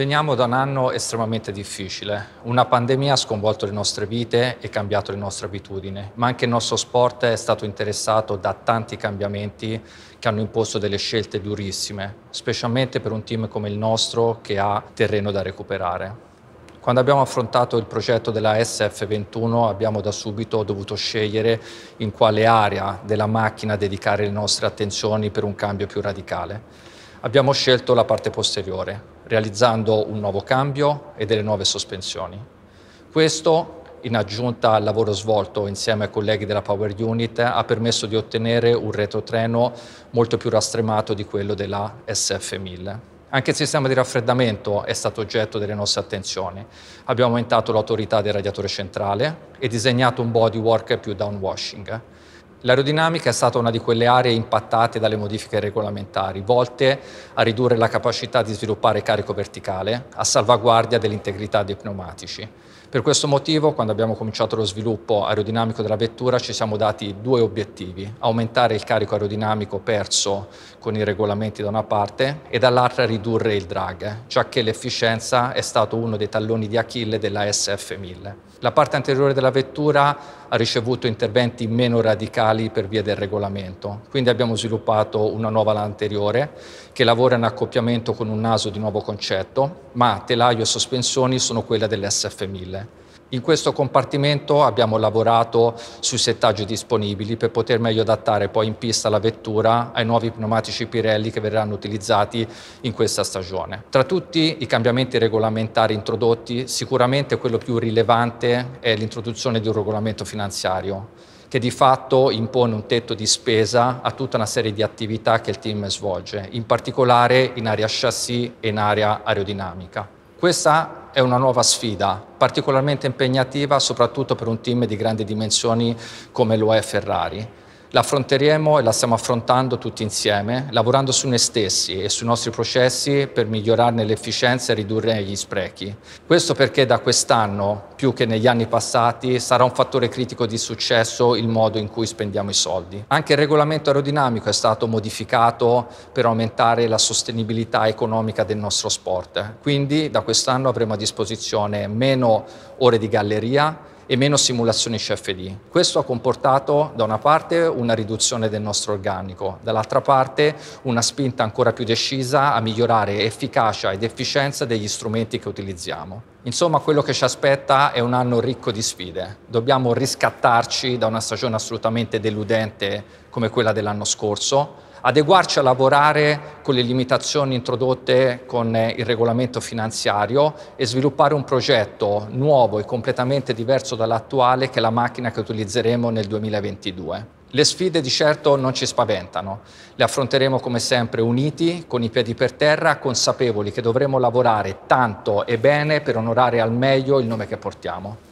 Veniamo da un anno estremamente difficile. Una pandemia ha sconvolto le nostre vite e cambiato le nostre abitudini, ma anche il nostro sport è stato interessato da tanti cambiamenti che hanno imposto delle scelte durissime, specialmente per un team come il nostro che ha terreno da recuperare. Quando abbiamo affrontato il progetto della SF21 abbiamo da subito dovuto scegliere in quale area della macchina dedicare le nostre attenzioni per un cambio più radicale abbiamo scelto la parte posteriore, realizzando un nuovo cambio e delle nuove sospensioni. Questo, in aggiunta al lavoro svolto insieme ai colleghi della Power Unit, ha permesso di ottenere un retrotreno molto più rastremato di quello della SF1000. Anche il sistema di raffreddamento è stato oggetto delle nostre attenzioni. Abbiamo aumentato l'autorità del radiatore centrale e disegnato un bodywork più downwashing. L'aerodinamica è stata una di quelle aree impattate dalle modifiche regolamentari, volte a ridurre la capacità di sviluppare carico verticale, a salvaguardia dell'integrità dei pneumatici. Per questo motivo, quando abbiamo cominciato lo sviluppo aerodinamico della vettura, ci siamo dati due obiettivi, aumentare il carico aerodinamico perso con i regolamenti da una parte e dall'altra ridurre il drag, già che l'efficienza è stato uno dei talloni di Achille della SF1000. La parte anteriore della vettura ha ricevuto interventi meno radicali per via del regolamento, quindi abbiamo sviluppato una nuova ala anteriore che lavora in accoppiamento con un naso di nuovo concetto, ma telaio e sospensioni sono quella dell'SF1000. In questo compartimento abbiamo lavorato sui settaggi disponibili per poter meglio adattare poi in pista la vettura ai nuovi pneumatici Pirelli che verranno utilizzati in questa stagione. Tra tutti i cambiamenti regolamentari introdotti, sicuramente quello più rilevante è l'introduzione di un regolamento finanziario che di fatto impone un tetto di spesa a tutta una serie di attività che il team svolge, in particolare in area chassis e in area aerodinamica. Questa è una nuova sfida, particolarmente impegnativa soprattutto per un team di grandi dimensioni come lo è Ferrari l'affronteremo e la stiamo affrontando tutti insieme, lavorando su noi stessi e sui nostri processi per migliorarne l'efficienza e ridurre gli sprechi. Questo perché da quest'anno, più che negli anni passati, sarà un fattore critico di successo il modo in cui spendiamo i soldi. Anche il regolamento aerodinamico è stato modificato per aumentare la sostenibilità economica del nostro sport. Quindi da quest'anno avremo a disposizione meno ore di galleria, e meno simulazioni CFD. Questo ha comportato da una parte una riduzione del nostro organico, dall'altra parte una spinta ancora più decisa a migliorare efficacia ed efficienza degli strumenti che utilizziamo. Insomma, quello che ci aspetta è un anno ricco di sfide. Dobbiamo riscattarci da una stagione assolutamente deludente come quella dell'anno scorso adeguarci a lavorare con le limitazioni introdotte con eh, il regolamento finanziario e sviluppare un progetto nuovo e completamente diverso dall'attuale che è la macchina che utilizzeremo nel 2022. Le sfide di certo non ci spaventano, le affronteremo come sempre uniti, con i piedi per terra, consapevoli che dovremo lavorare tanto e bene per onorare al meglio il nome che portiamo.